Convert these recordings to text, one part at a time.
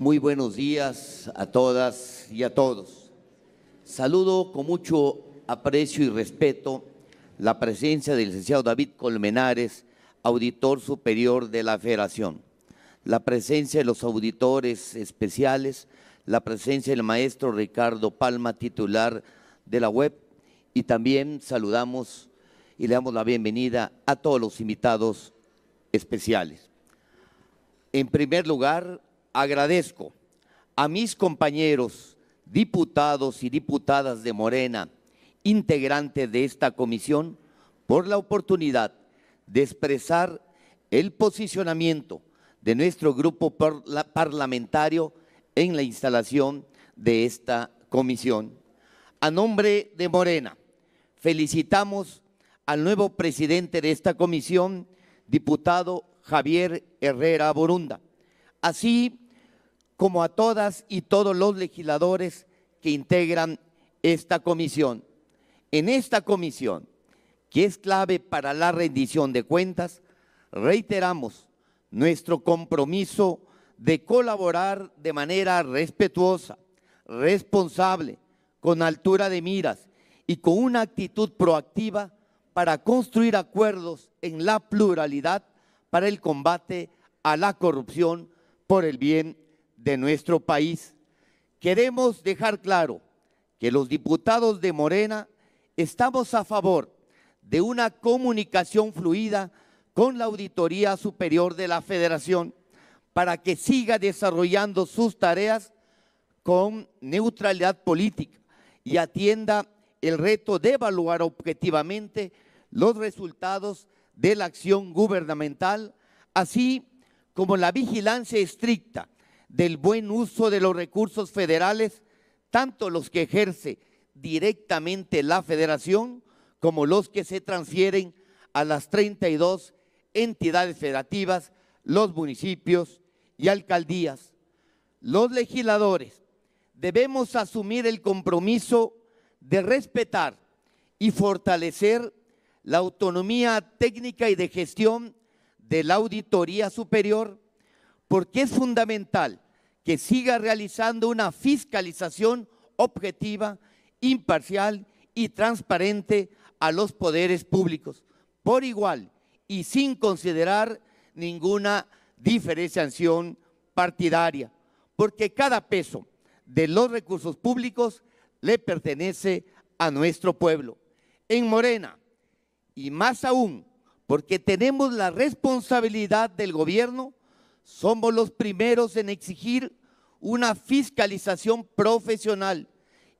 Muy buenos días a todas y a todos. Saludo con mucho aprecio y respeto la presencia del licenciado David Colmenares, auditor superior de la Federación, la presencia de los auditores especiales, la presencia del maestro Ricardo Palma, titular de la web, y también saludamos y le damos la bienvenida a todos los invitados especiales. En primer lugar, agradezco a mis compañeros diputados y diputadas de Morena, integrantes de esta comisión, por la oportunidad de expresar el posicionamiento de nuestro grupo parlamentario en la instalación de esta comisión. A nombre de Morena, felicitamos al nuevo presidente de esta comisión, diputado Javier Herrera Borunda así como a todas y todos los legisladores que integran esta comisión. En esta comisión, que es clave para la rendición de cuentas, reiteramos nuestro compromiso de colaborar de manera respetuosa, responsable, con altura de miras y con una actitud proactiva para construir acuerdos en la pluralidad para el combate a la corrupción por el bien de nuestro país. Queremos dejar claro que los diputados de Morena estamos a favor de una comunicación fluida con la Auditoría Superior de la Federación para que siga desarrollando sus tareas con neutralidad política y atienda el reto de evaluar objetivamente los resultados de la acción gubernamental, así como la vigilancia estricta del buen uso de los recursos federales, tanto los que ejerce directamente la federación como los que se transfieren a las 32 entidades federativas, los municipios y alcaldías. Los legisladores debemos asumir el compromiso de respetar y fortalecer la autonomía técnica y de gestión de la Auditoría Superior, porque es fundamental que siga realizando una fiscalización objetiva, imparcial y transparente a los poderes públicos, por igual y sin considerar ninguna diferenciación partidaria, porque cada peso de los recursos públicos le pertenece a nuestro pueblo. En Morena, y más aún porque tenemos la responsabilidad del gobierno, somos los primeros en exigir una fiscalización profesional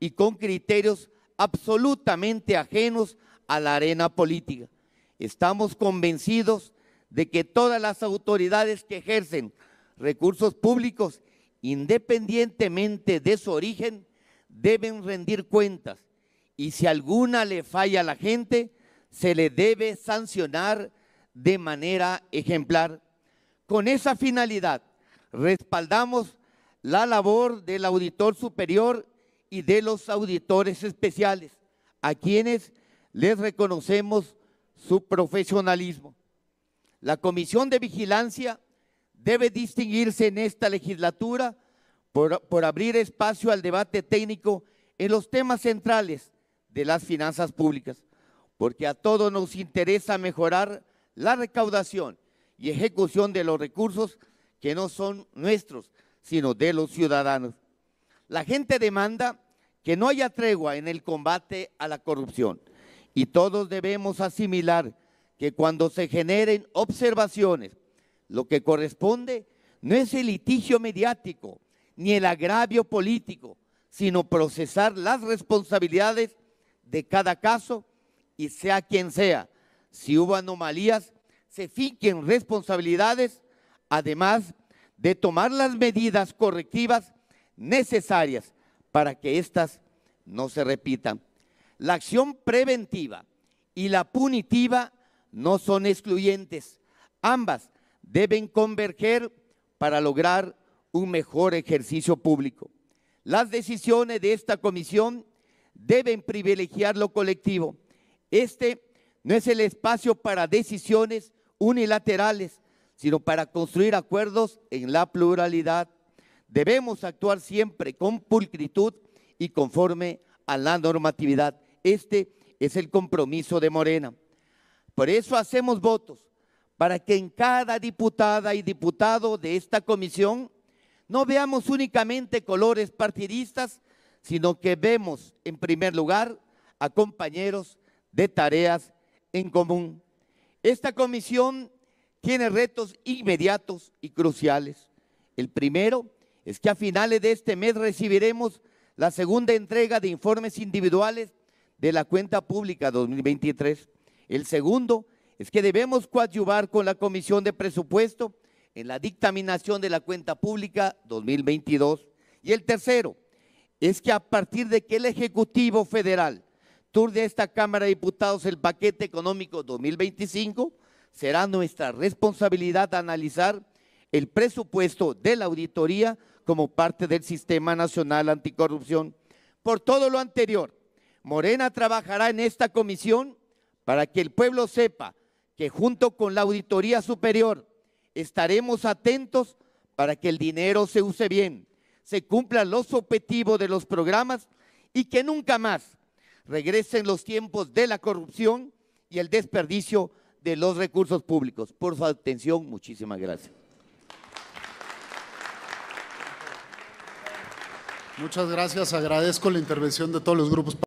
y con criterios absolutamente ajenos a la arena política. Estamos convencidos de que todas las autoridades que ejercen recursos públicos, independientemente de su origen, deben rendir cuentas y si alguna le falla a la gente, se le debe sancionar de manera ejemplar. Con esa finalidad, respaldamos la labor del auditor superior y de los auditores especiales, a quienes les reconocemos su profesionalismo. La Comisión de Vigilancia debe distinguirse en esta legislatura por, abrir espacio al debate técnico en los temas centrales de las finanzas públicas porque a todos nos interesa mejorar la recaudación y ejecución de los recursos que no son nuestros, sino de los ciudadanos. La gente demanda que no haya tregua en el combate a la corrupción y todos debemos asimilar que cuando se generen observaciones, lo que corresponde no es el litigio mediático ni el agravio político, sino procesar las responsabilidades de cada caso y sea quien sea, si hubo anomalías, se fiquen responsabilidades, además de tomar las medidas correctivas necesarias para que éstas no se repitan. La acción preventiva y la punitiva no son excluyentes. Ambas deben converger para lograr un mejor ejercicio público. Las decisiones de esta comisión deben privilegiar lo colectivo este no es el espacio para decisiones unilaterales, sino para construir acuerdos en la pluralidad. Debemos actuar siempre con pulcritud y conforme a la normatividad. Este es el compromiso de Morena. Por eso hacemos votos para que en cada diputada y diputado de esta comisión no veamos únicamente colores partidistas, sino que vemos en primer lugar a compañeros de tareas en común. Esta comisión tiene retos inmediatos y cruciales. El primero es que a finales de este mes recibiremos la segunda entrega de informes individuales de la cuenta pública 2023. El segundo es que debemos coadyuvar con la Comisión de Presupuesto en la dictaminación de la cuenta pública 2022. Y el tercero es que a partir de que el Ejecutivo Federal de esta Cámara de Diputados el paquete económico 2025, será nuestra responsabilidad analizar el presupuesto de la auditoría como parte del Sistema Nacional Anticorrupción. Por todo lo anterior, Morena trabajará en esta comisión para que el pueblo sepa que junto con la Auditoría Superior estaremos atentos para que el dinero se use bien, se cumplan los objetivos de los programas y que nunca más Regresen los tiempos de la corrupción y el desperdicio de los recursos públicos. Por su atención, muchísimas gracias. Muchas gracias. Agradezco la intervención de todos los grupos.